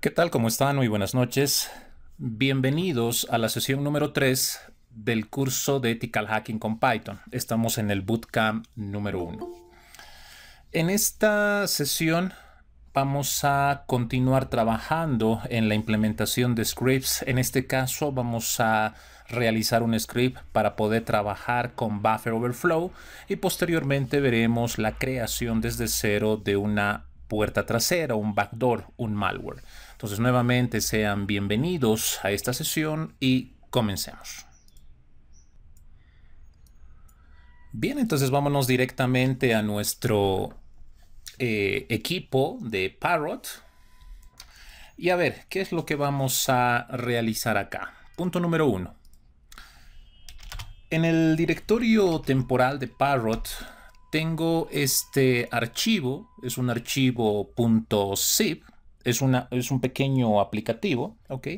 ¿Qué tal? ¿Cómo están? Muy buenas noches. Bienvenidos a la sesión número 3 del curso de Ethical Hacking con Python. Estamos en el Bootcamp número 1. En esta sesión vamos a continuar trabajando en la implementación de scripts. En este caso vamos a realizar un script para poder trabajar con Buffer Overflow y posteriormente veremos la creación desde cero de una puerta trasera, un backdoor, un malware. Entonces, nuevamente sean bienvenidos a esta sesión y comencemos. Bien, entonces vámonos directamente a nuestro eh, equipo de Parrot. Y a ver, ¿qué es lo que vamos a realizar acá? Punto número uno. En el directorio temporal de Parrot tengo este archivo, es un archivo .zip es, una, es un pequeño aplicativo, ¿ok?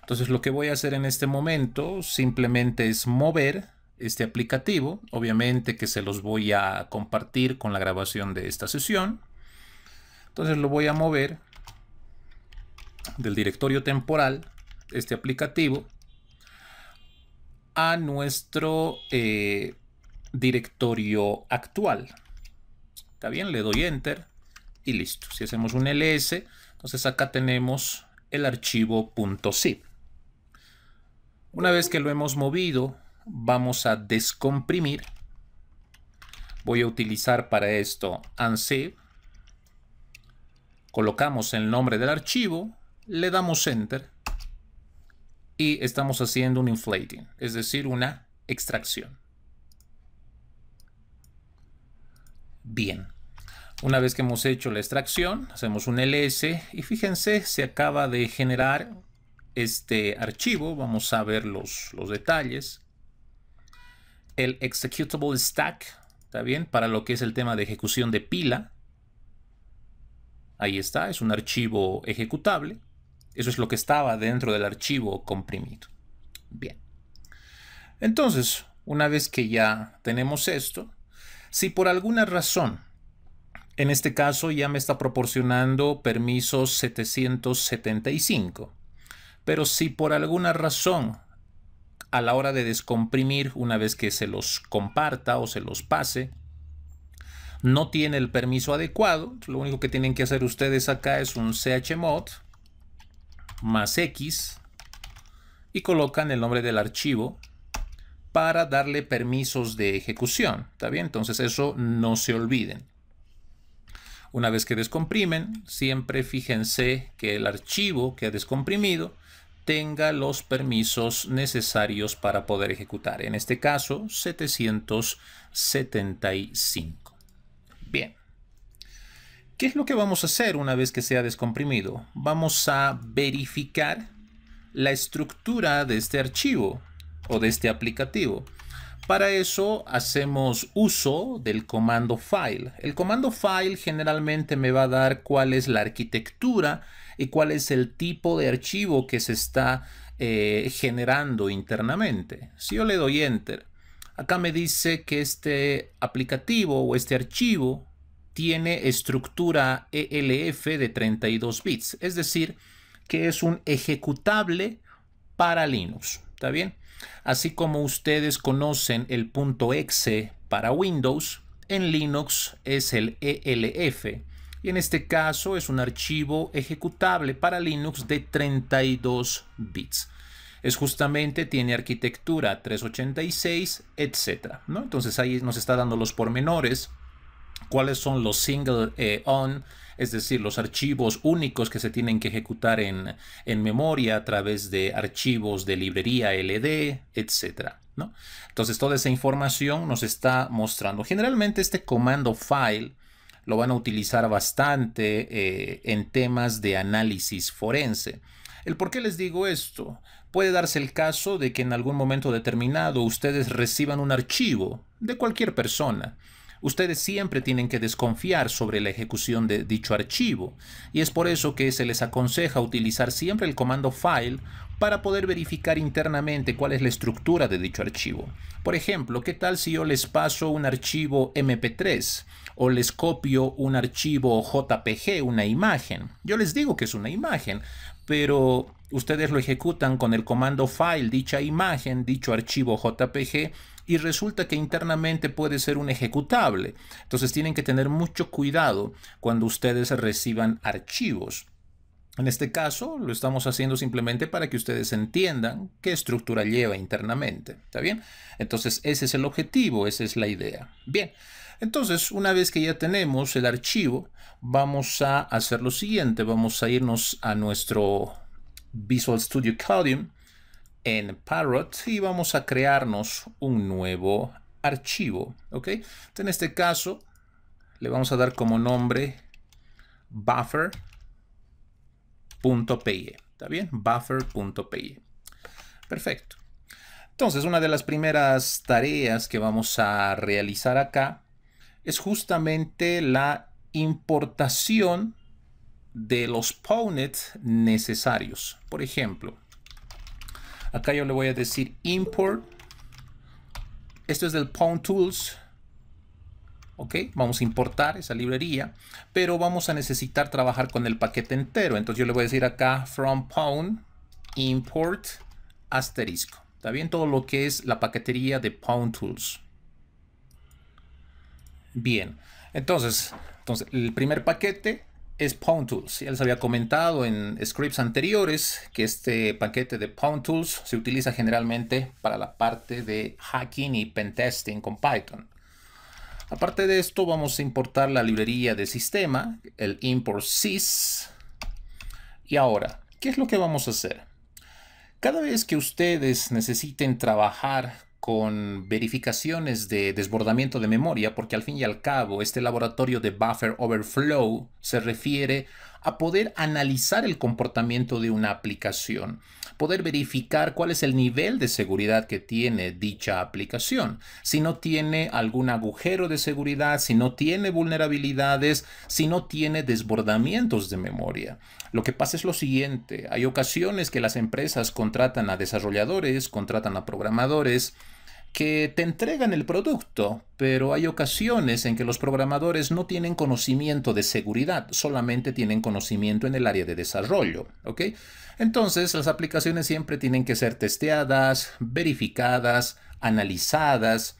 Entonces lo que voy a hacer en este momento simplemente es mover este aplicativo, obviamente que se los voy a compartir con la grabación de esta sesión. Entonces lo voy a mover del directorio temporal, este aplicativo, a nuestro eh, directorio actual. Está bien, le doy enter y listo. Si hacemos un ls, entonces acá tenemos el archivo .zip. Una vez que lo hemos movido, vamos a descomprimir. Voy a utilizar para esto unzip. Colocamos el nombre del archivo, le damos enter y estamos haciendo un inflating, es decir, una extracción. Bien. Una vez que hemos hecho la extracción, hacemos un ls y fíjense, se acaba de generar este archivo. Vamos a ver los, los detalles. El executable stack, ¿está bien? Para lo que es el tema de ejecución de pila. Ahí está, es un archivo ejecutable. Eso es lo que estaba dentro del archivo comprimido. Bien. Entonces, una vez que ya tenemos esto, si por alguna razón en este caso ya me está proporcionando permisos 775. Pero si por alguna razón a la hora de descomprimir, una vez que se los comparta o se los pase, no tiene el permiso adecuado, lo único que tienen que hacer ustedes acá es un chmod más x y colocan el nombre del archivo para darle permisos de ejecución, ¿está bien? Entonces eso no se olviden. Una vez que descomprimen, siempre fíjense que el archivo que ha descomprimido tenga los permisos necesarios para poder ejecutar. En este caso, 775. Bien. ¿Qué es lo que vamos a hacer una vez que sea descomprimido? Vamos a verificar la estructura de este archivo o de este aplicativo. Para eso hacemos uso del comando file. El comando file generalmente me va a dar cuál es la arquitectura y cuál es el tipo de archivo que se está eh, generando internamente. Si yo le doy enter, acá me dice que este aplicativo o este archivo tiene estructura ELF de 32 bits, es decir, que es un ejecutable para Linux. ¿Está bien? Así como ustedes conocen el punto .exe para Windows, en Linux es el ELF. Y en este caso es un archivo ejecutable para Linux de 32 bits. Es justamente, tiene arquitectura 386, etc. ¿no? Entonces ahí nos está dando los pormenores cuáles son los single eh, on, es decir, los archivos únicos que se tienen que ejecutar en, en memoria a través de archivos de librería LD, etc. Entonces, toda esa información nos está mostrando. Generalmente este comando file lo van a utilizar bastante eh, en temas de análisis forense. El por qué les digo esto, puede darse el caso de que en algún momento determinado ustedes reciban un archivo de cualquier persona ustedes siempre tienen que desconfiar sobre la ejecución de dicho archivo, y es por eso que se les aconseja utilizar siempre el comando file para poder verificar internamente cuál es la estructura de dicho archivo. Por ejemplo, ¿qué tal si yo les paso un archivo MP3 o les copio un archivo JPG, una imagen? Yo les digo que es una imagen, pero ustedes lo ejecutan con el comando file, dicha imagen, dicho archivo JPG, y resulta que internamente puede ser un ejecutable. Entonces tienen que tener mucho cuidado cuando ustedes reciban archivos. En este caso lo estamos haciendo simplemente para que ustedes entiendan qué estructura lleva internamente. ¿Está bien? Entonces ese es el objetivo, esa es la idea. Bien. Entonces, una vez que ya tenemos el archivo, vamos a hacer lo siguiente. Vamos a irnos a nuestro Visual Studio Code en Parrot y vamos a crearnos un nuevo archivo. ¿ok? En este caso, le vamos a dar como nombre buffer.py. E. ¿Está bien? Buffer.py. E. Perfecto. Entonces, una de las primeras tareas que vamos a realizar acá es justamente la importación de los pawnets necesarios. Por ejemplo, acá yo le voy a decir import. Esto es del Pound Tools. ¿ok? Vamos a importar esa librería, pero vamos a necesitar trabajar con el paquete entero. Entonces yo le voy a decir acá from pound import asterisco. Está bien todo lo que es la paquetería de pound tools. Bien, entonces, entonces el primer paquete es Pound Tools. Ya les había comentado en scripts anteriores que este paquete de Pound Tools se utiliza generalmente para la parte de hacking y pentesting con Python. Aparte de esto, vamos a importar la librería de sistema, el import sys. Y ahora, ¿qué es lo que vamos a hacer? Cada vez que ustedes necesiten trabajar con verificaciones de desbordamiento de memoria, porque al fin y al cabo este laboratorio de buffer overflow se refiere a poder analizar el comportamiento de una aplicación, poder verificar cuál es el nivel de seguridad que tiene dicha aplicación, si no tiene algún agujero de seguridad, si no tiene vulnerabilidades, si no tiene desbordamientos de memoria. Lo que pasa es lo siguiente, hay ocasiones que las empresas contratan a desarrolladores, contratan a programadores, que te entregan el producto, pero hay ocasiones en que los programadores no tienen conocimiento de seguridad, solamente tienen conocimiento en el área de desarrollo, ¿ok? Entonces, las aplicaciones siempre tienen que ser testeadas, verificadas, analizadas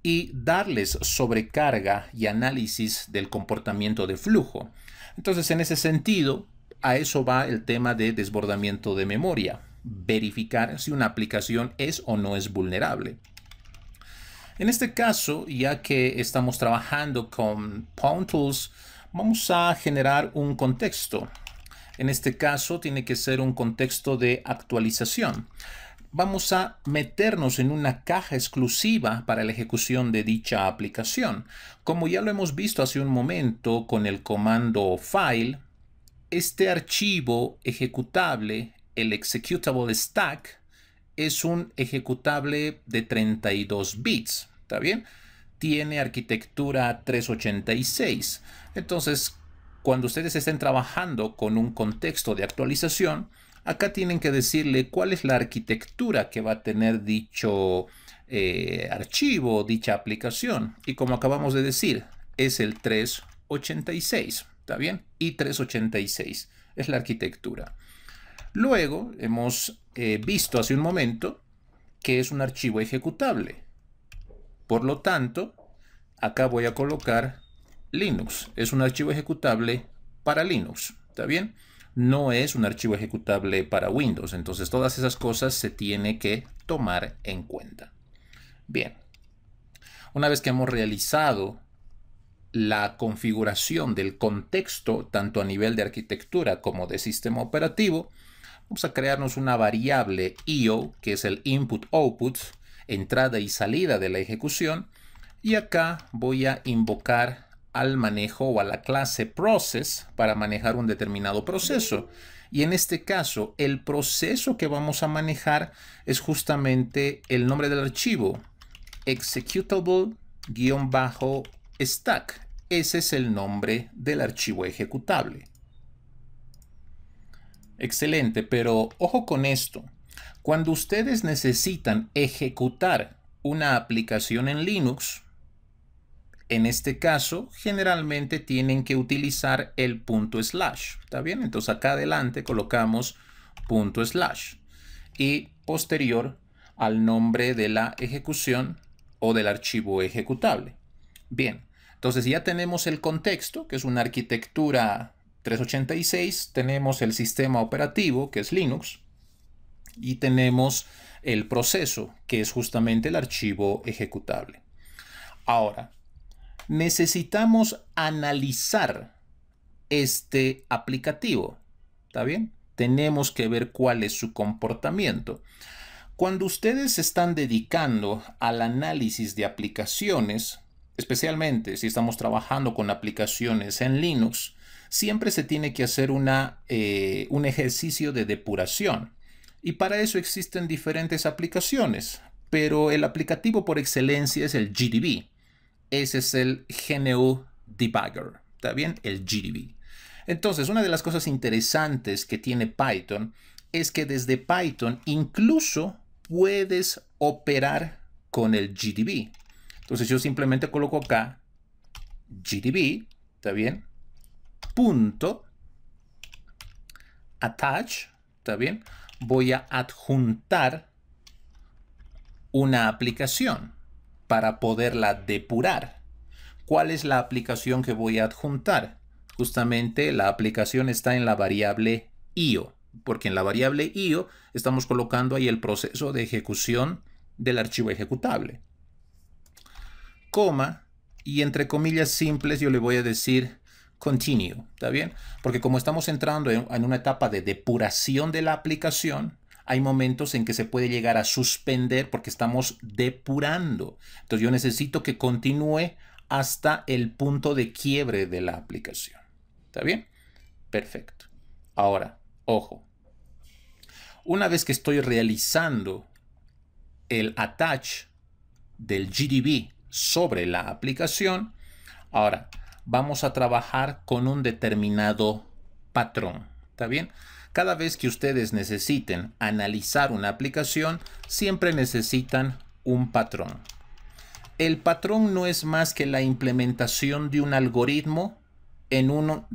y darles sobrecarga y análisis del comportamiento de flujo. Entonces, en ese sentido, a eso va el tema de desbordamiento de memoria, verificar si una aplicación es o no es vulnerable. En este caso, ya que estamos trabajando con Pawn Tools, vamos a generar un contexto. En este caso, tiene que ser un contexto de actualización. Vamos a meternos en una caja exclusiva para la ejecución de dicha aplicación. Como ya lo hemos visto hace un momento con el comando file, este archivo ejecutable, el executable stack, es un ejecutable de 32 bits, ¿está bien? Tiene arquitectura 386. Entonces, cuando ustedes estén trabajando con un contexto de actualización, acá tienen que decirle cuál es la arquitectura que va a tener dicho eh, archivo, dicha aplicación. Y como acabamos de decir, es el 386, ¿está bien? Y 386 es la arquitectura. Luego hemos eh, visto hace un momento que es un archivo ejecutable. Por lo tanto, acá voy a colocar Linux. Es un archivo ejecutable para Linux. ¿Está bien? No es un archivo ejecutable para Windows. Entonces todas esas cosas se tiene que tomar en cuenta. Bien. Una vez que hemos realizado la configuración del contexto, tanto a nivel de arquitectura como de sistema operativo, Vamos a crearnos una variable IO, que es el input-output, entrada y salida de la ejecución. Y acá voy a invocar al manejo o a la clase process para manejar un determinado proceso. Y en este caso, el proceso que vamos a manejar es justamente el nombre del archivo, executable-stack. Ese es el nombre del archivo ejecutable. Excelente, pero ojo con esto. Cuando ustedes necesitan ejecutar una aplicación en Linux, en este caso, generalmente tienen que utilizar el punto slash. ¿Está bien? Entonces acá adelante colocamos punto slash y posterior al nombre de la ejecución o del archivo ejecutable. Bien, entonces ya tenemos el contexto, que es una arquitectura 386 tenemos el sistema operativo, que es Linux, y tenemos el proceso, que es justamente el archivo ejecutable. Ahora, necesitamos analizar este aplicativo, ¿está bien? Tenemos que ver cuál es su comportamiento. Cuando ustedes se están dedicando al análisis de aplicaciones, especialmente si estamos trabajando con aplicaciones en Linux, siempre se tiene que hacer una, eh, un ejercicio de depuración. Y para eso existen diferentes aplicaciones, pero el aplicativo por excelencia es el GDB. Ese es el GNU Debugger, ¿está bien? El GDB. Entonces, una de las cosas interesantes que tiene Python es que desde Python incluso puedes operar con el GDB. Entonces yo simplemente coloco acá GDB, ¿está bien? punto attach, ¿está bien? Voy a adjuntar una aplicación para poderla depurar. ¿Cuál es la aplicación que voy a adjuntar? Justamente la aplicación está en la variable IO, porque en la variable IO estamos colocando ahí el proceso de ejecución del archivo ejecutable. Coma, y entre comillas simples yo le voy a decir continue, ¿está bien? Porque como estamos entrando en, una etapa de depuración de la aplicación, hay momentos en que se puede llegar a suspender porque estamos depurando. Entonces yo necesito que continúe hasta el punto de quiebre de la aplicación. ¿Está bien? Perfecto. Ahora, ojo. Una vez que estoy realizando el attach del GDB sobre la aplicación, ahora vamos a trabajar con un determinado patrón. ¿Está bien? Cada vez que ustedes necesiten analizar una aplicación, siempre necesitan un patrón. El patrón no es más que la implementación de un algoritmo en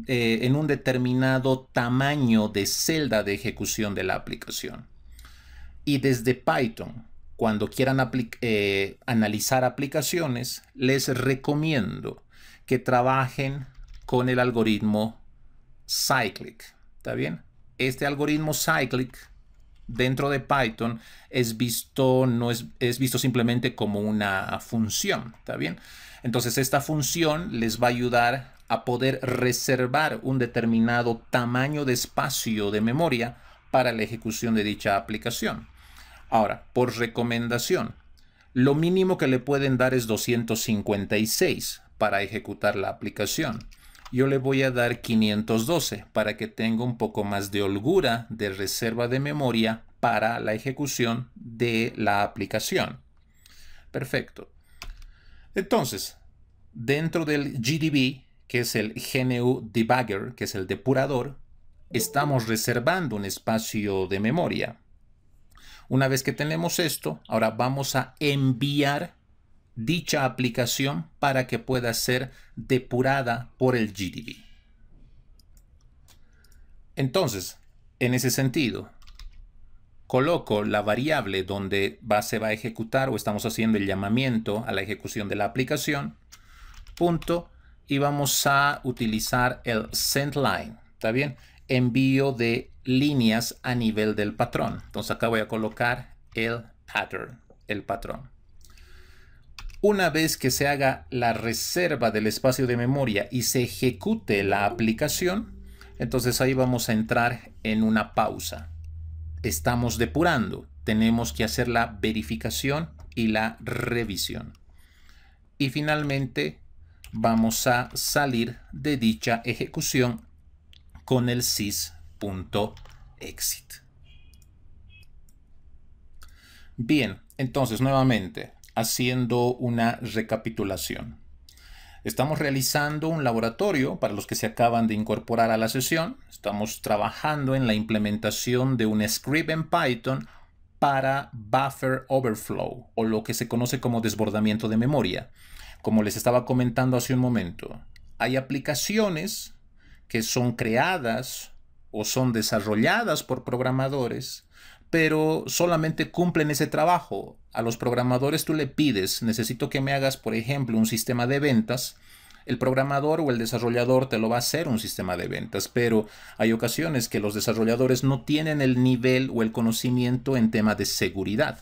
eh, un, determinado tamaño de celda de ejecución de la aplicación. Y desde Python, cuando quieran eh, analizar aplicaciones, les recomiendo que trabajen con el algoritmo cyclic. ¿Está bien? Este algoritmo cyclic dentro de Python es visto, no es, visto simplemente como una función. ¿Está bien? Entonces esta función les va a ayudar a poder reservar un determinado tamaño de espacio de memoria para la ejecución de dicha aplicación. Ahora, por recomendación, lo mínimo que le pueden dar es 256, para ejecutar la aplicación. Yo le voy a dar 512 para que tenga un poco más de holgura de reserva de memoria para la ejecución de la aplicación. Perfecto. Entonces, dentro del GDB, que es el GNU Debugger, que es el depurador, estamos reservando un espacio de memoria. Una vez que tenemos esto, ahora vamos a enviar dicha aplicación para que pueda ser depurada por el GDB. Entonces, en ese sentido, coloco la variable donde va, se va a ejecutar o estamos haciendo el llamamiento a la ejecución de la aplicación, punto, y vamos a utilizar el line, ¿está bien? Envío de líneas a nivel del patrón. Entonces acá voy a colocar el pattern, el patrón. Una vez que se haga la reserva del espacio de memoria y se ejecute la aplicación, entonces ahí vamos a entrar en una pausa. Estamos depurando, tenemos que hacer la verificación y la revisión. Y finalmente vamos a salir de dicha ejecución con el sys.exit. Bien, entonces nuevamente haciendo una recapitulación. Estamos realizando un laboratorio para los que se acaban de incorporar a la sesión. Estamos trabajando en la implementación de un script en Python para buffer overflow o lo que se conoce como desbordamiento de memoria. Como les estaba comentando hace un momento, hay aplicaciones que son creadas o son desarrolladas por programadores, pero solamente cumplen ese trabajo a los programadores tú le pides, necesito que me hagas, por ejemplo, un sistema de ventas, el programador o el desarrollador te lo va a hacer un sistema de ventas, pero hay ocasiones que los desarrolladores no tienen el nivel o el conocimiento en tema de seguridad.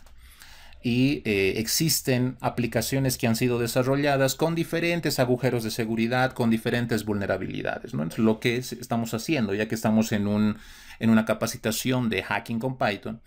Y eh, existen aplicaciones que han sido desarrolladas con diferentes agujeros de seguridad, con diferentes vulnerabilidades. ¿no? lo que estamos haciendo, ya que estamos en, un, en una capacitación de hacking con Python,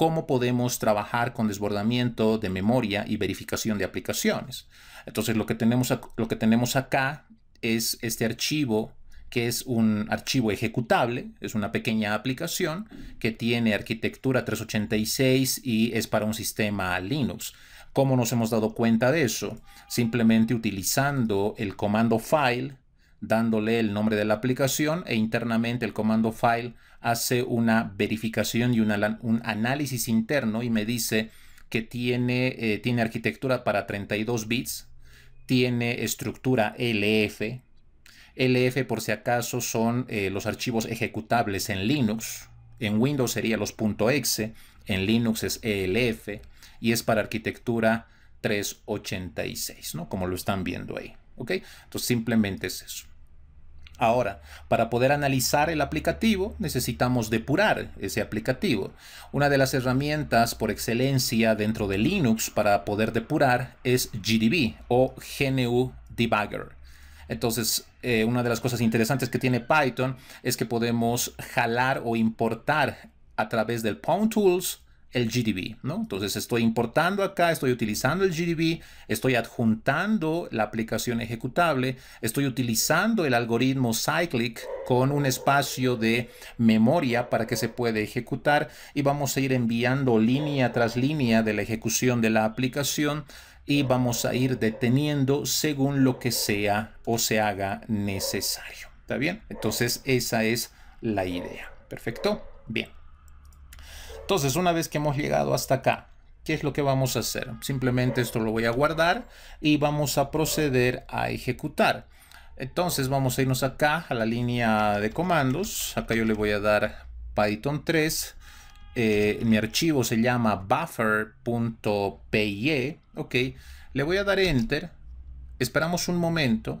cómo podemos trabajar con desbordamiento de memoria y verificación de aplicaciones. Entonces lo que tenemos, lo que tenemos acá es este archivo que es un archivo ejecutable, es una pequeña aplicación que tiene arquitectura 386 y es para un sistema Linux. ¿Cómo nos hemos dado cuenta de eso? Simplemente utilizando el comando file, dándole el nombre de la aplicación e internamente el comando file hace una verificación y un análisis interno y me dice que tiene, eh, tiene arquitectura para 32 bits, tiene estructura LF. LF por si acaso son eh, los archivos ejecutables en Linux. En Windows sería los .exe, en Linux es ELF y es para arquitectura 386, ¿no? Como lo están viendo ahí, ¿ok? Entonces simplemente es eso. Ahora, para poder analizar el aplicativo, necesitamos depurar ese aplicativo. Una de las herramientas por excelencia dentro de Linux para poder depurar es GDB o GNU Debugger. Entonces, eh, una de las cosas interesantes que tiene Python es que podemos jalar o importar a través del Pound Tools, el GDB, ¿no? Entonces estoy importando acá, estoy utilizando el GDB, estoy adjuntando la aplicación ejecutable, estoy utilizando el algoritmo cyclic con un espacio de memoria para que se pueda ejecutar y vamos a ir enviando línea tras línea de la ejecución de la aplicación y vamos a ir deteniendo según lo que sea o se haga necesario. ¿Está bien? Entonces esa es la idea. Perfecto. Bien. Entonces, una vez que hemos llegado hasta acá, ¿qué es lo que vamos a hacer? Simplemente esto lo voy a guardar y vamos a proceder a ejecutar. Entonces vamos a irnos acá a la línea de comandos. Acá yo le voy a dar Python 3. Eh, mi archivo se llama buffer.py. E. Ok, le voy a dar enter. Esperamos un momento.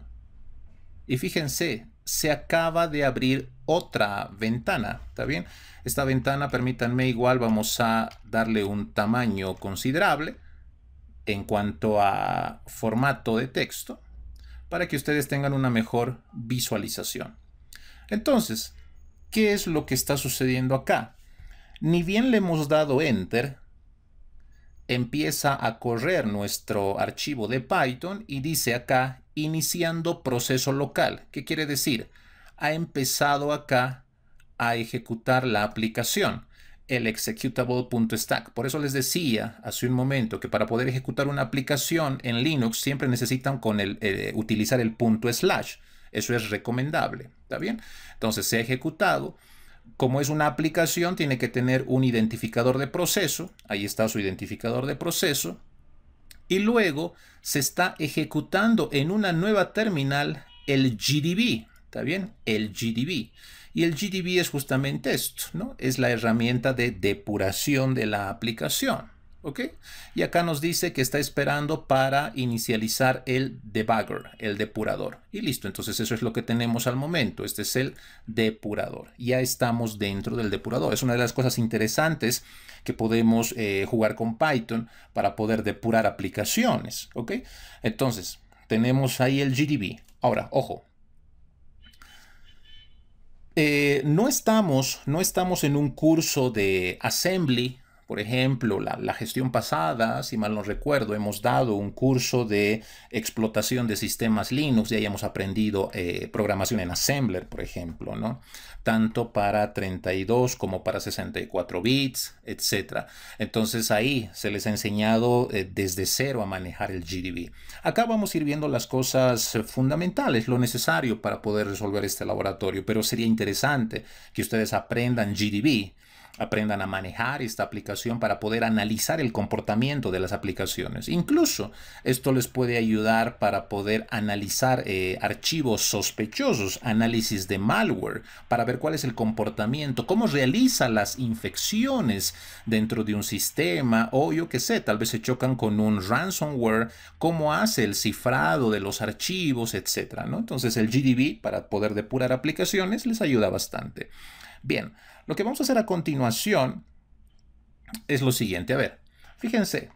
Y fíjense, se acaba de abrir otra ventana, ¿está bien? Esta ventana, permítanme, igual vamos a darle un tamaño considerable en cuanto a formato de texto para que ustedes tengan una mejor visualización. Entonces, ¿qué es lo que está sucediendo acá? Ni bien le hemos dado Enter, empieza a correr nuestro archivo de Python y dice acá iniciando proceso local. ¿Qué quiere decir? Ha empezado acá a ejecutar la aplicación, el executable.stack. Por eso les decía hace un momento que para poder ejecutar una aplicación en Linux siempre necesitan con el, eh, utilizar el punto slash. Eso es recomendable, ¿está bien? Entonces se ha ejecutado. Como es una aplicación, tiene que tener un identificador de proceso. Ahí está su identificador de proceso y luego se está ejecutando en una nueva terminal el GDB, ¿está bien? El GDB. Y el GDB es justamente esto, ¿no? Es la herramienta de depuración de la aplicación, ¿ok? Y acá nos dice que está esperando para inicializar el debugger, el depurador. Y listo, entonces eso es lo que tenemos al momento. Este es el depurador. Ya estamos dentro del depurador. Es una de las cosas interesantes que podemos eh, jugar con Python para poder depurar aplicaciones. ¿ok? Entonces, tenemos ahí el GDB. Ahora, ojo. Eh, no, estamos, no estamos en un curso de assembly por ejemplo, la, gestión pasada, si mal no recuerdo, hemos dado un curso de explotación de sistemas Linux y ahí hemos aprendido eh, programación en Assembler, por ejemplo, ¿no? Tanto para 32 como para 64 bits, etc. Entonces ahí se les ha enseñado eh, desde cero a manejar el GDB. Acá vamos a ir viendo las cosas fundamentales, lo necesario para poder resolver este laboratorio, pero sería interesante que ustedes aprendan GDB aprendan a manejar esta aplicación para poder analizar el comportamiento de las aplicaciones. Incluso esto les puede ayudar para poder analizar eh, archivos sospechosos, análisis de malware, para ver cuál es el comportamiento, cómo realiza las infecciones dentro de un sistema o yo qué sé, tal vez se chocan con un ransomware, cómo hace el cifrado de los archivos, etcétera ¿no? Entonces el GDB para poder depurar aplicaciones les ayuda bastante. Bien, lo que vamos a hacer a continuación es lo siguiente. A ver, fíjense,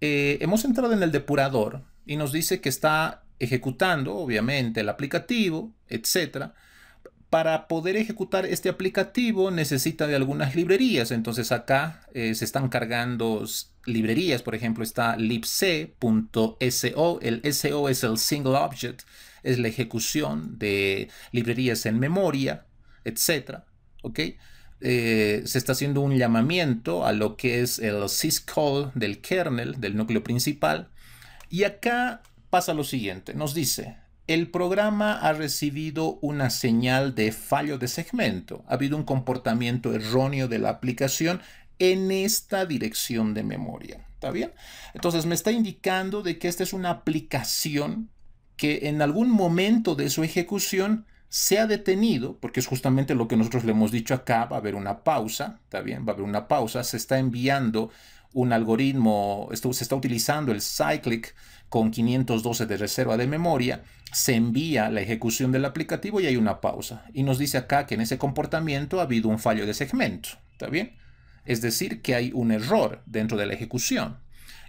eh, hemos entrado en el depurador y nos dice que está ejecutando, obviamente, el aplicativo, etcétera. Para poder ejecutar este aplicativo necesita de algunas librerías. Entonces acá eh, se están cargando librerías. Por ejemplo, está libc.so. El SO es el single object. Es la ejecución de librerías en memoria, etcétera. ¿ok? Eh, se está haciendo un llamamiento a lo que es el syscall del kernel, del núcleo principal. Y acá pasa lo siguiente, nos dice, el programa ha recibido una señal de fallo de segmento. Ha habido un comportamiento erróneo de la aplicación en esta dirección de memoria. ¿Está bien? Entonces me está indicando de que esta es una aplicación que en algún momento de su ejecución se ha detenido, porque es justamente lo que nosotros le hemos dicho acá, va a haber una pausa, está bien, va a haber una pausa, se está enviando un algoritmo, esto, se está utilizando el cyclic con 512 de reserva de memoria, se envía la ejecución del aplicativo y hay una pausa. Y nos dice acá que en ese comportamiento ha habido un fallo de segmento, ¿está bien? Es decir, que hay un error dentro de la ejecución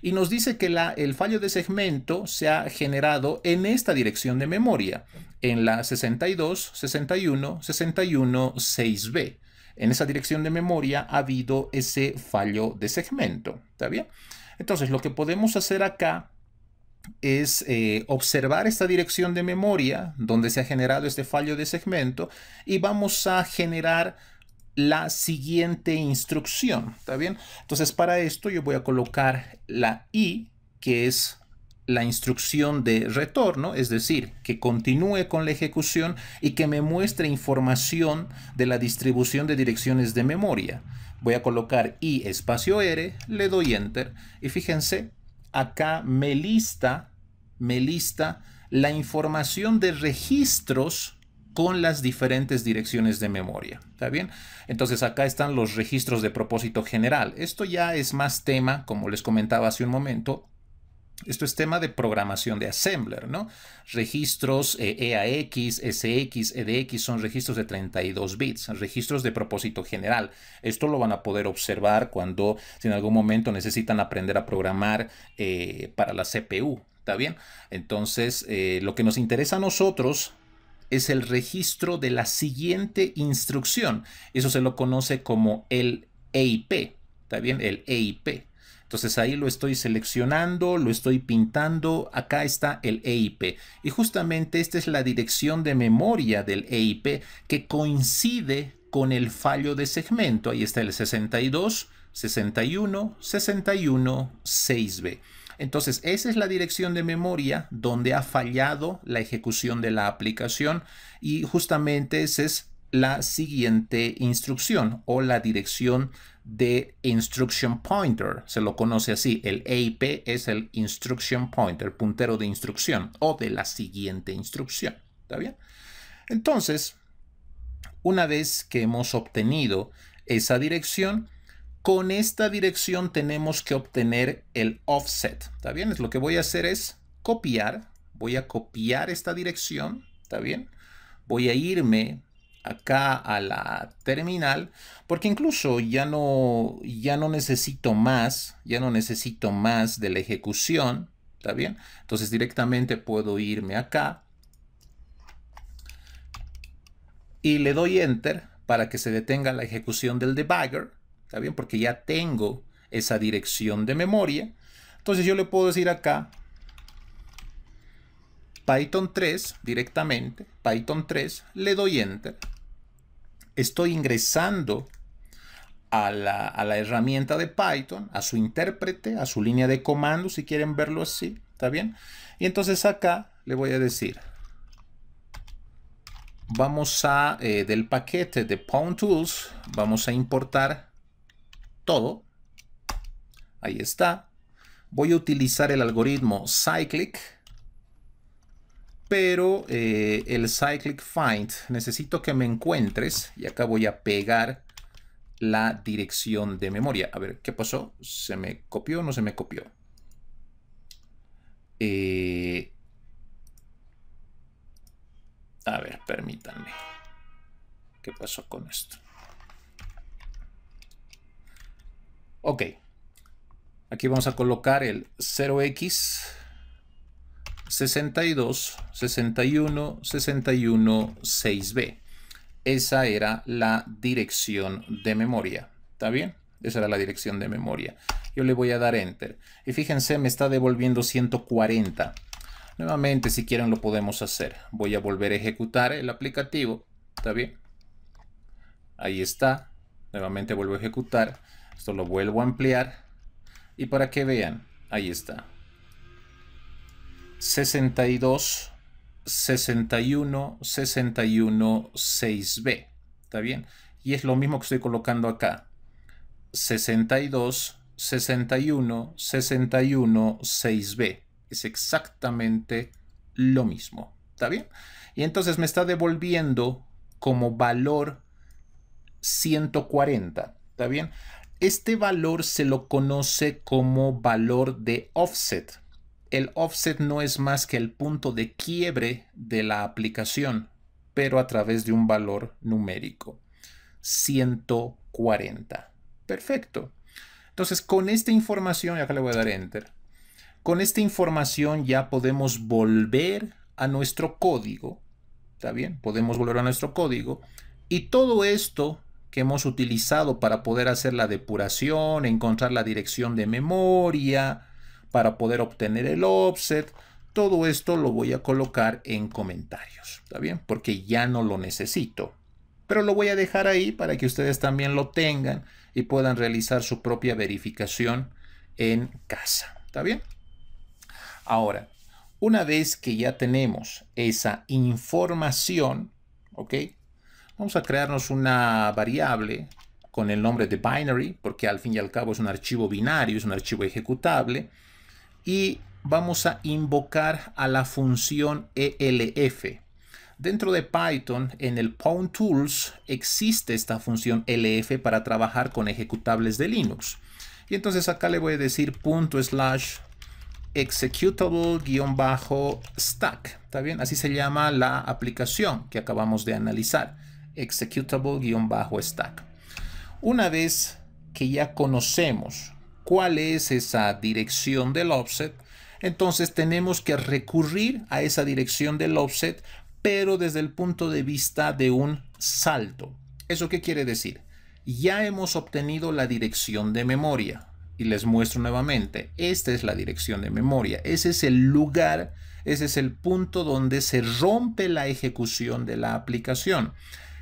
y nos dice que el fallo de segmento se ha generado en esta dirección de memoria, en la 62, 61, 61, 6B. En esa dirección de memoria ha habido ese fallo de segmento. ¿Está bien? Entonces, lo que podemos hacer acá es eh, observar esta dirección de memoria donde se ha generado este fallo de segmento y vamos a generar la siguiente instrucción, ¿está bien? Entonces para esto yo voy a colocar la i, que es la instrucción de retorno, es decir, que continúe con la ejecución y que me muestre información de la distribución de direcciones de memoria. Voy a colocar i espacio r, le doy enter y fíjense, acá me lista, me lista la información de registros con las diferentes direcciones de memoria. ¿Está bien? Entonces acá están los registros de propósito general. Esto ya es más tema, como les comentaba hace un momento, esto es tema de programación de assembler, ¿no? Registros EAX, eh, e SX, EDX son registros de 32 bits, registros de propósito general. Esto lo van a poder observar cuando, si en algún momento necesitan aprender a programar eh, para la CPU, ¿está bien? Entonces, eh, lo que nos interesa a nosotros es el registro de la siguiente instrucción. Eso se lo conoce como el EIP, ¿está bien? El EIP. Entonces ahí lo estoy seleccionando, lo estoy pintando, acá está el EIP. Y justamente esta es la dirección de memoria del EIP que coincide con el fallo de segmento. Ahí está el 62, 61, 61, 6B. Entonces, esa es la dirección de memoria donde ha fallado la ejecución de la aplicación y justamente esa es la siguiente instrucción o la dirección de instruction pointer. Se lo conoce así. El EIP es el instruction pointer, puntero de instrucción o de la siguiente instrucción. ¿Está bien? Entonces, una vez que hemos obtenido esa dirección, con esta dirección tenemos que obtener el offset. ¿Está bien? Lo que voy a hacer es copiar. Voy a copiar esta dirección. ¿Está bien? Voy a irme acá a la terminal porque incluso ya no ya no necesito más ya no necesito más de la ejecución está bien entonces directamente puedo irme acá y le doy enter para que se detenga la ejecución del debugger ¿Está bien? Porque ya tengo esa dirección de memoria. Entonces yo le puedo decir acá Python 3 directamente, Python 3, le doy Enter. Estoy ingresando a la, herramienta de Python, a su intérprete, a su línea de comando, si quieren verlo así, ¿está bien? Y entonces acá le voy a decir, vamos a, eh, del paquete de Pound Tools, vamos a importar todo. Ahí está. Voy a utilizar el algoritmo cyclic, pero eh, el cyclic find necesito que me encuentres y acá voy a pegar la dirección de memoria. A ver, ¿qué pasó? ¿Se me copió o no se me copió? Eh, a ver, permítanme. ¿Qué pasó con esto? Ok. Aquí vamos a colocar el 0x 62 61 61 6b. Esa era la dirección de memoria. ¿Está bien? Esa era la dirección de memoria. Yo le voy a dar Enter. Y fíjense, me está devolviendo 140. Nuevamente, si quieren, lo podemos hacer. Voy a volver a ejecutar el aplicativo. ¿Está bien? Ahí está. Nuevamente vuelvo a ejecutar. Esto lo vuelvo a ampliar. Y para que vean, ahí está. 62, 61, 61, 6B. ¿Está bien? Y es lo mismo que estoy colocando acá. 62, 61, 61, 6B. Es exactamente lo mismo. ¿Está bien? Y entonces me está devolviendo como valor 140. ¿Está bien? Este valor se lo conoce como valor de offset. El offset no es más que el punto de quiebre de la aplicación, pero a través de un valor numérico. 140. Perfecto. Entonces, con esta información, acá le voy a dar Enter, con esta información ya podemos volver a nuestro código, ¿está bien? Podemos volver a nuestro código y todo esto que hemos utilizado para poder hacer la depuración, encontrar la dirección de memoria, para poder obtener el offset. Todo esto lo voy a colocar en comentarios, ¿está bien? Porque ya no lo necesito. Pero lo voy a dejar ahí para que ustedes también lo tengan y puedan realizar su propia verificación en casa, ¿está bien? Ahora, una vez que ya tenemos esa información, ¿ok? Vamos a crearnos una variable con el nombre de binary, porque al fin y al cabo es un archivo binario, es un archivo ejecutable. Y vamos a invocar a la función ELF. Dentro de Python, en el pound Tools, existe esta función LF para trabajar con ejecutables de Linux. Y entonces acá le voy a decir punto slash executable-stack. ¿Está bien? Así se llama la aplicación que acabamos de analizar executable-stack. Una vez que ya conocemos cuál es esa dirección del offset, entonces tenemos que recurrir a esa dirección del offset, pero desde el punto de vista de un salto. ¿Eso qué quiere decir? Ya hemos obtenido la dirección de memoria. Y les muestro nuevamente, esta es la dirección de memoria. Ese es el lugar, ese es el punto donde se rompe la ejecución de la aplicación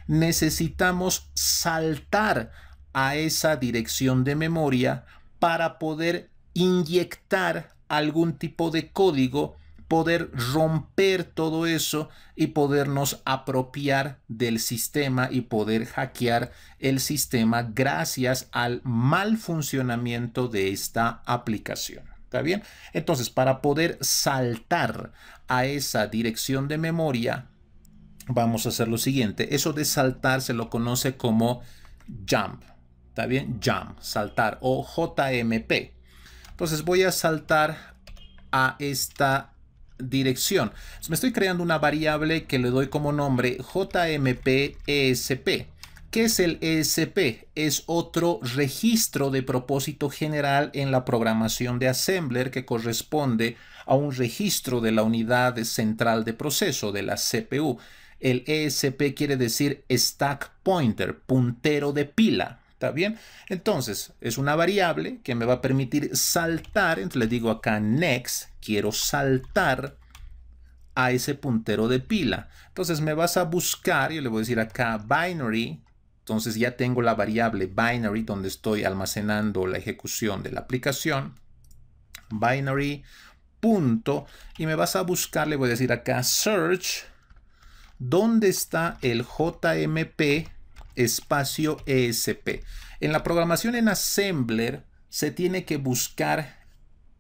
necesitamos saltar a esa dirección de memoria para poder inyectar algún tipo de código, poder romper todo eso y podernos apropiar del sistema y poder hackear el sistema gracias al mal funcionamiento de esta aplicación. ¿Está bien? Entonces, para poder saltar a esa dirección de memoria, vamos a hacer lo siguiente. Eso de saltar se lo conoce como jump. ¿Está bien? Jump, saltar o JMP. Entonces voy a saltar a esta dirección. me estoy creando una variable que le doy como nombre JMP ESP. ¿Qué es el ESP? Es otro registro de propósito general en la programación de Assembler que corresponde a un registro de la unidad central de proceso, de la CPU. El ESP quiere decir stack pointer, puntero de pila. ¿Está bien? Entonces, es una variable que me va a permitir saltar. Entonces le digo acá next, quiero saltar a ese puntero de pila. Entonces me vas a buscar, yo le voy a decir acá binary, entonces ya tengo la variable binary donde estoy almacenando la ejecución de la aplicación, binary punto, y me vas a buscar, le voy a decir acá search, ¿Dónde está el JMP espacio ESP? En la programación en Assembler se tiene que buscar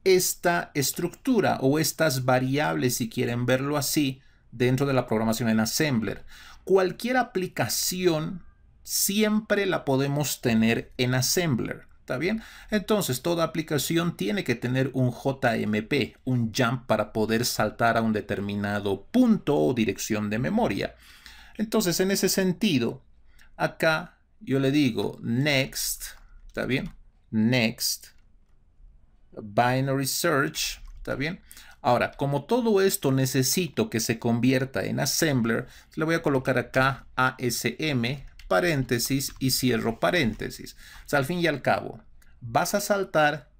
esta estructura o estas variables, si quieren verlo así, dentro de la programación en Assembler. Cualquier aplicación siempre la podemos tener en Assembler. ¿Está bien? Entonces, toda aplicación tiene que tener un JMP, un jump para poder saltar a un determinado punto o dirección de memoria. Entonces, en ese sentido, acá yo le digo next, ¿está bien? Next, binary search, ¿está bien? Ahora, como todo esto necesito que se convierta en assembler, le voy a colocar acá ASM paréntesis y cierro paréntesis. al fin y al cabo, vas a saltar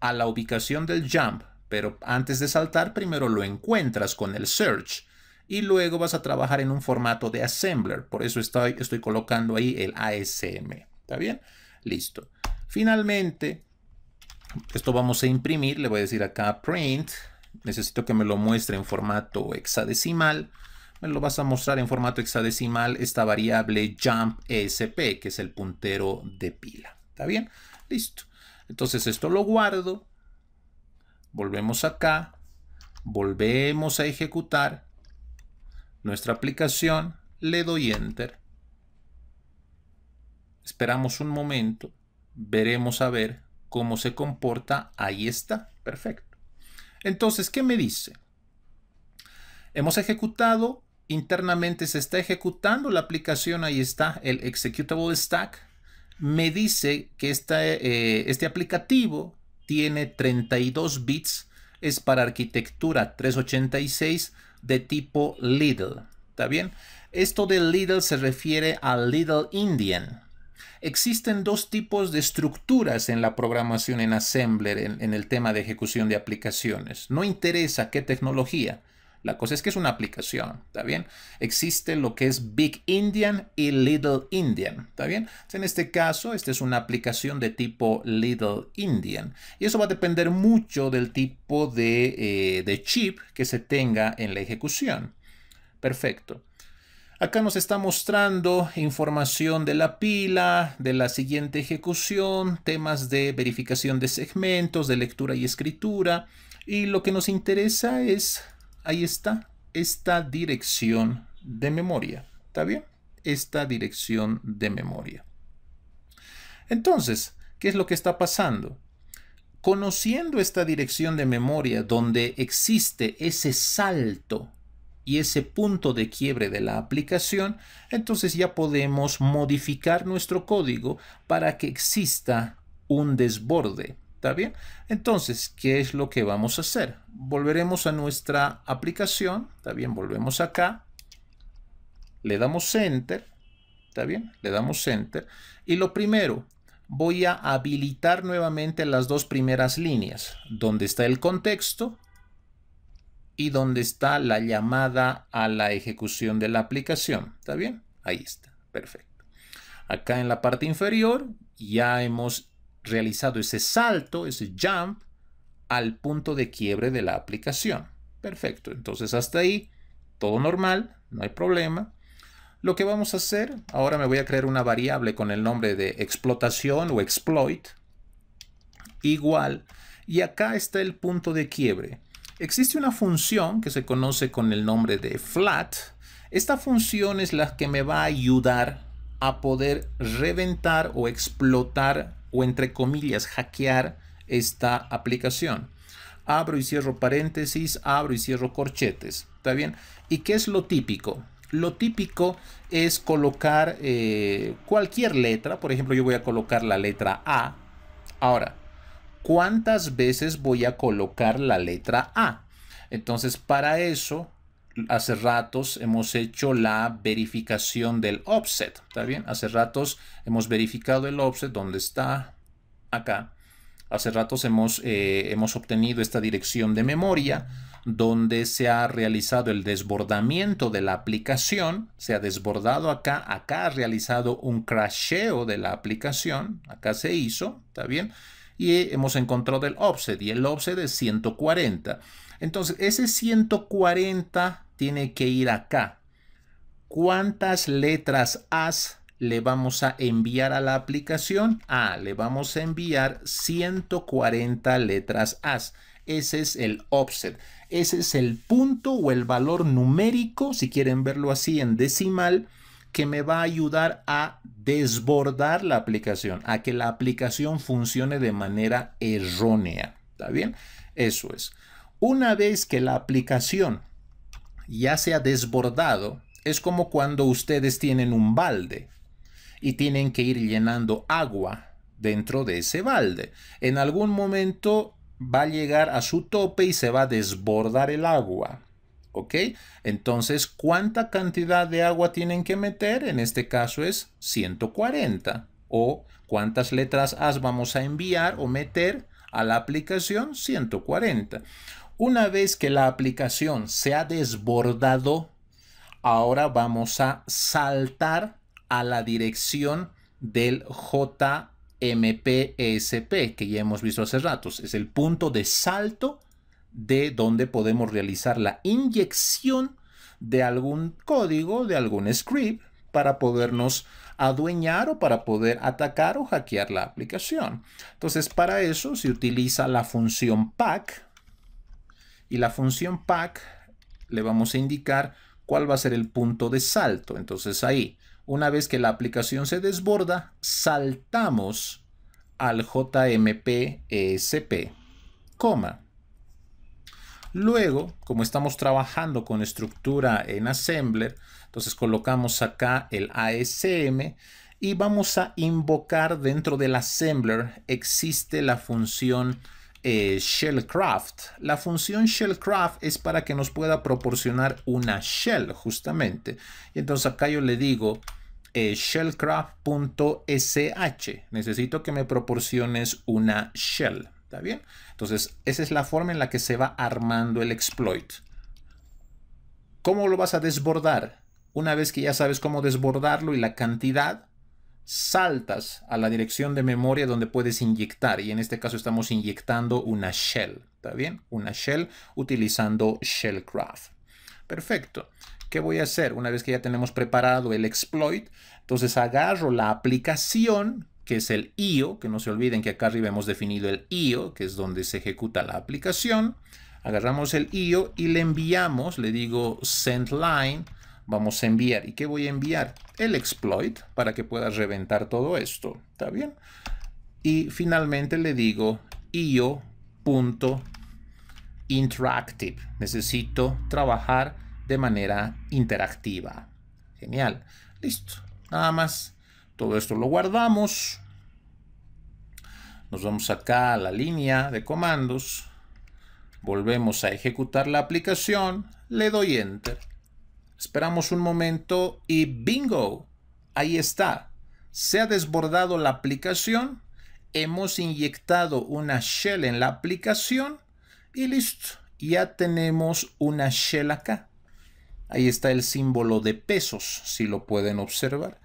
a la ubicación del jump, pero antes de saltar primero lo encuentras con el search y luego vas a trabajar en un formato de assembler. Por eso estoy, estoy colocando ahí el ASM. ¿Está bien? Listo. Finalmente, esto vamos a imprimir. Le voy a decir acá print. Necesito que me lo muestre en formato hexadecimal me lo vas a mostrar en formato hexadecimal esta variable jump ESP, que es el puntero de pila. ¿Está bien? Listo. Entonces esto lo guardo. Volvemos acá. Volvemos a ejecutar nuestra aplicación. Le doy Enter. Esperamos un momento. Veremos a ver cómo se comporta. Ahí está. Perfecto. Entonces, ¿qué me dice? Hemos ejecutado internamente se está ejecutando la aplicación, ahí está el executable stack, me dice que eh, este aplicativo tiene 32 bits, es para arquitectura 386 de tipo little ¿está bien? Esto de little se refiere a little Indian. Existen dos tipos de estructuras en la programación en Assembler en el tema de ejecución de aplicaciones. No interesa qué tecnología la cosa es que es una aplicación, ¿está bien? Existe lo que es Big Indian y Little Indian, ¿está bien? En este caso, esta es una aplicación de tipo Little Indian. Y eso va a depender mucho del tipo de, eh, de chip que se tenga en la ejecución. Perfecto. Acá nos está mostrando información de la pila, de la siguiente ejecución, temas de verificación de segmentos, de lectura y escritura. Y lo que nos interesa es ahí está esta dirección de memoria. ¿Está bien? Esta dirección de memoria. Entonces, ¿qué es lo que está pasando? Conociendo esta dirección de memoria donde existe ese salto y ese punto de quiebre de la aplicación, entonces ya podemos modificar nuestro código para que exista un desborde ¿Está bien? Entonces, ¿qué es lo que vamos a hacer? Volveremos a nuestra aplicación. ¿Está bien? Volvemos acá. Le damos Enter. ¿Está bien? Le damos Enter. Y lo primero, voy a habilitar nuevamente las dos primeras líneas. Donde está el contexto y donde está la llamada a la ejecución de la aplicación. ¿Está bien? Ahí está. Perfecto. Acá en la parte inferior ya hemos realizado ese salto, ese jump, al punto de quiebre de la aplicación. Perfecto, entonces hasta ahí, todo normal, no hay problema. Lo que vamos a hacer, ahora me voy a crear una variable con el nombre de explotación o exploit, igual, y acá está el punto de quiebre. Existe una función que se conoce con el nombre de flat. Esta función es la que me va a ayudar a poder reventar o explotar o entre comillas hackear esta aplicación. Abro y cierro paréntesis, abro y cierro corchetes. ¿Está bien? ¿Y qué es lo típico? Lo típico es colocar eh, cualquier letra. Por ejemplo, yo voy a colocar la letra A. Ahora, ¿cuántas veces voy a colocar la letra A? Entonces, para eso hace ratos hemos hecho la verificación del offset, ¿está bien? Hace ratos hemos verificado el offset, donde está? Acá. Hace ratos hemos, eh, hemos obtenido esta dirección de memoria donde se ha realizado el desbordamiento de la aplicación, se ha desbordado acá, acá ha realizado un crasheo de la aplicación, acá se hizo, ¿está bien? Y hemos encontrado el offset y el offset es 140. Entonces, ese 140 tiene que ir acá. ¿Cuántas letras as le vamos a enviar a la aplicación? Ah, le vamos a enviar 140 letras as. Ese es el offset. Ese es el punto o el valor numérico, si quieren verlo así en decimal, que me va a ayudar a desbordar la aplicación, a que la aplicación funcione de manera errónea. ¿Está bien? Eso es. Una vez que la aplicación ya se ha desbordado, es como cuando ustedes tienen un balde y tienen que ir llenando agua dentro de ese balde. En algún momento va a llegar a su tope y se va a desbordar el agua. ¿Ok? Entonces, ¿cuánta cantidad de agua tienen que meter? En este caso es 140. ¿O cuántas letras AS vamos a enviar o meter a la aplicación? 140. Una vez que la aplicación se ha desbordado, ahora vamos a saltar a la dirección del JMPSP que ya hemos visto hace ratos. Es el punto de salto de donde podemos realizar la inyección de algún código, de algún script, para podernos adueñar o para poder atacar o hackear la aplicación. Entonces, para eso se utiliza la función pack y la función pack le vamos a indicar cuál va a ser el punto de salto. Entonces ahí, una vez que la aplicación se desborda, saltamos al jmp e coma. Luego, como estamos trabajando con estructura en Assembler, entonces colocamos acá el ASM y vamos a invocar dentro del Assembler, existe la función eh, shellcraft. La función shellcraft es para que nos pueda proporcionar una shell justamente. Y entonces acá yo le digo eh, shellcraft.sh. Necesito que me proporciones una shell. ¿Está bien? Entonces esa es la forma en la que se va armando el exploit. ¿Cómo lo vas a desbordar? Una vez que ya sabes cómo desbordarlo y la cantidad, saltas a la dirección de memoria donde puedes inyectar y en este caso estamos inyectando una shell, ¿está bien? Una shell utilizando shellcraft. Perfecto. ¿Qué voy a hacer? Una vez que ya tenemos preparado el exploit, entonces agarro la aplicación que es el IO, que no se olviden que acá arriba hemos definido el IO, que es donde se ejecuta la aplicación. Agarramos el IO y le enviamos, le digo send line Vamos a enviar. ¿Y qué voy a enviar? El exploit para que pueda reventar todo esto. ¿Está bien? Y finalmente le digo io.interactive. Necesito trabajar de manera interactiva. Genial. Listo. Nada más. Todo esto lo guardamos. Nos vamos acá a la línea de comandos. Volvemos a ejecutar la aplicación. Le doy Enter. Esperamos un momento y bingo, ahí está. Se ha desbordado la aplicación, hemos inyectado una shell en la aplicación y listo, ya tenemos una shell acá. Ahí está el símbolo de pesos, si lo pueden observar.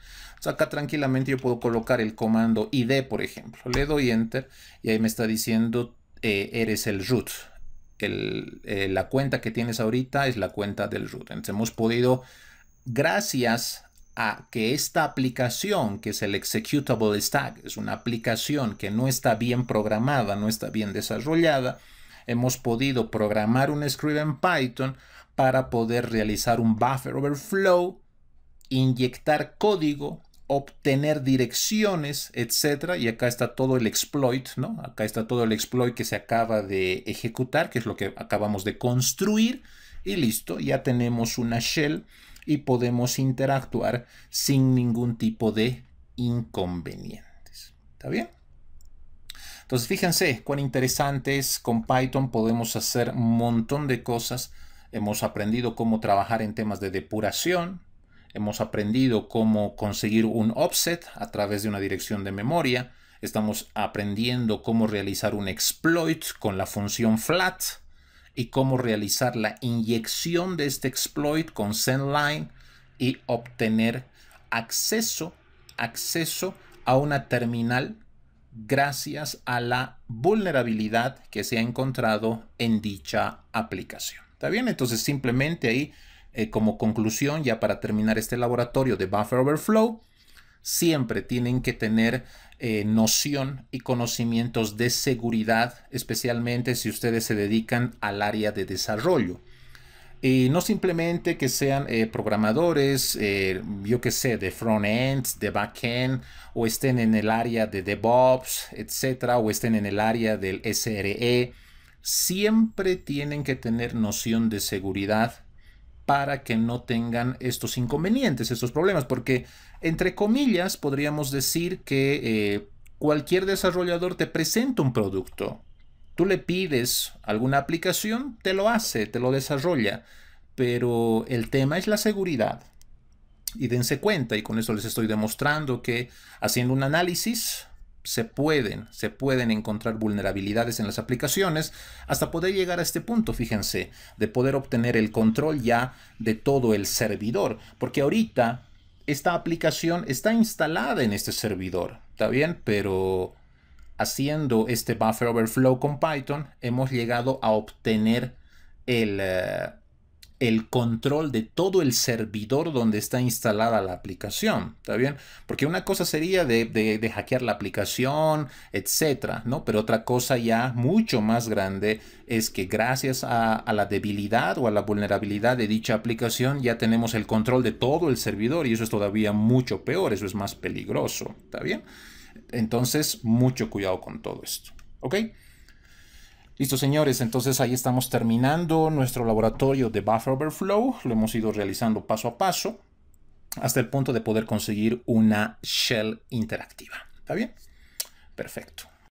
acá tranquilamente yo puedo colocar el comando id, por ejemplo. Le doy enter y ahí me está diciendo eh, eres el root. Eh, la cuenta que tienes ahorita es la cuenta del root. hemos podido, gracias a que esta aplicación, que es el executable stack, es una aplicación que no está bien programada, no está bien desarrollada, hemos podido programar un script en Python para poder realizar un buffer overflow, inyectar código obtener direcciones, etcétera, y acá está todo el exploit, ¿no? Acá está todo el exploit que se acaba de ejecutar, que es lo que acabamos de construir, y listo, ya tenemos una shell y podemos interactuar sin ningún tipo de inconvenientes. ¿Está bien? Entonces, fíjense cuán interesante es. Con Python podemos hacer un montón de cosas. Hemos aprendido cómo trabajar en temas de depuración, Hemos aprendido cómo conseguir un offset a través de una dirección de memoria. Estamos aprendiendo cómo realizar un exploit con la función flat y cómo realizar la inyección de este exploit con sendline y obtener acceso, acceso a una terminal gracias a la vulnerabilidad que se ha encontrado en dicha aplicación. ¿Está bien? Entonces simplemente ahí eh, como conclusión, ya para terminar este laboratorio de Buffer Overflow, siempre tienen que tener eh, noción y conocimientos de seguridad, especialmente si ustedes se dedican al área de desarrollo. Y no simplemente que sean eh, programadores, yo que sé, de front-end, de back-end, o estén en el área de DevOps, etcétera, o estén en el área del SRE. Siempre tienen que tener noción de seguridad para que no tengan estos inconvenientes, estos problemas, porque entre comillas podríamos decir que eh, cualquier desarrollador te presenta un producto. Tú le pides alguna aplicación, te lo hace, te lo desarrolla, pero el tema es la seguridad. Y dense cuenta, y con eso les estoy demostrando que haciendo un análisis se pueden, se pueden encontrar vulnerabilidades en las aplicaciones hasta poder llegar a este punto, fíjense, de poder obtener el control ya de todo el servidor, porque ahorita esta aplicación está instalada en este servidor, ¿está bien? Pero haciendo este buffer overflow con Python hemos llegado a obtener el... Eh, el control de todo el servidor donde está instalada la aplicación, ¿está bien? Porque una cosa sería de, hackear la aplicación, etcétera, ¿no? Pero otra cosa ya mucho más grande es que gracias a, a, la debilidad o a la vulnerabilidad de dicha aplicación ya tenemos el control de todo el servidor y eso es todavía mucho peor, eso es más peligroso, ¿está bien? Entonces, mucho cuidado con todo esto, ¿ok? Listo, señores, entonces ahí estamos terminando nuestro laboratorio de Buffer Overflow. Lo hemos ido realizando paso a paso hasta el punto de poder conseguir una shell interactiva. ¿Está bien? Perfecto.